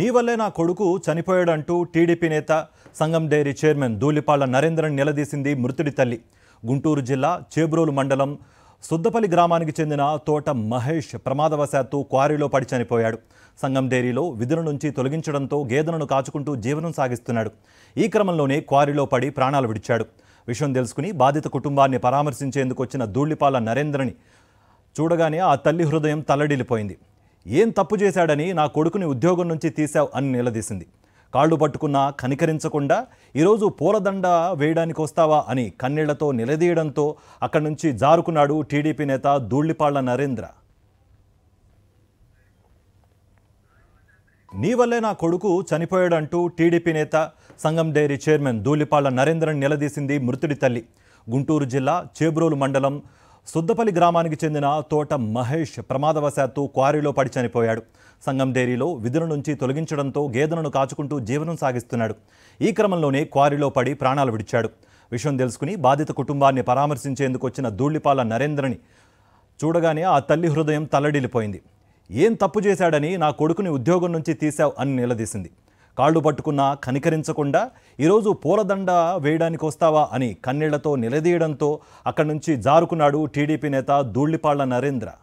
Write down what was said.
నీ వల్లే నా కొడుకు చనిపోయాడంటూ టీడీపీ నేత సంగం డైరీ చైర్మన్ దూలిపాళ్ల నరేంద్రని నిలదీసింది మృతుడి తల్లి గుంటూరు జిల్లా చేబ్రోలు మండలం సుద్దపల్లి గ్రామానికి చెందిన తోట మహేష్ ప్రమాదవశాత్తు క్వారీలో పడి చనిపోయాడు సంగం డైరీలో విధుల నుంచి తొలగించడంతో గేదెలను కాచుకుంటూ జీవనం సాగిస్తున్నాడు ఈ క్రమంలోనే క్వారీలో పడి ప్రాణాలు విడిచాడు విషయం తెలుసుకుని బాధిత కుటుంబాన్ని పరామర్శించేందుకు వచ్చిన ధూళిపాల నరేంద్రని చూడగానే ఆ తల్లి హృదయం తల్లడిల్లిపోయింది ఏం తప్పు చేశాడని నా కొడుకుని ఉద్యోగం నుంచి తీశావు అని నిలదీసింది కాళ్ళు పట్టుకున్నా కనికరించకుండా ఈరోజు పూలదండ వేయడానికి వస్తావా అని కన్నీళ్లతో నిలదీయడంతో అక్కడి నుంచి జారుకున్నాడు టీడీపీ నేత దూళ్లిపాళ్ల నరేంద్ర నీ వల్లే నా కొడుకు చనిపోయాడంటూ టీడీపీ నేత సంగం డైరీ చైర్మన్ ధూళిపాళ్ల నరేంద్రన్ నిలదీసింది మృతుడి తల్లి గుంటూరు జిల్లా చేబ్రోలు మండలం సుద్దపల్లి గ్రామానికి చెందిన తోట మహేష్ ప్రమాదవశాత్తు క్వారీలో పడి చనిపోయాడు సంగం డైరీలో విధుల నుంచి తొలగించడంతో గేదెలను కాచుకుంటూ జీవనం సాగిస్తున్నాడు ఈ క్రమంలోనే క్వారీలో పడి ప్రాణాలు విడిచాడు విషయం తెలుసుకుని బాధిత కుటుంబాన్ని పరామర్శించేందుకు వచ్చిన దూళ్లిపాల నరేంద్రని చూడగానే ఆ తల్లి హృదయం తల్లడిల్లిపోయింది ఏం తప్పు చేశాడని నా కొడుకుని ఉద్యోగం నుంచి తీశావు అని నిలదీసింది కాళ్ళు పట్టుకున్నా కనికరించకుండా ఈరోజు పూలదండ వేయడానికి వస్తావా అని కన్నీళ్లతో నిలదీయడంతో అక్కడి నుంచి జారుకున్నాడు టీడీపీ నేత ధూళ్లిపాళ్ల నరేంద్ర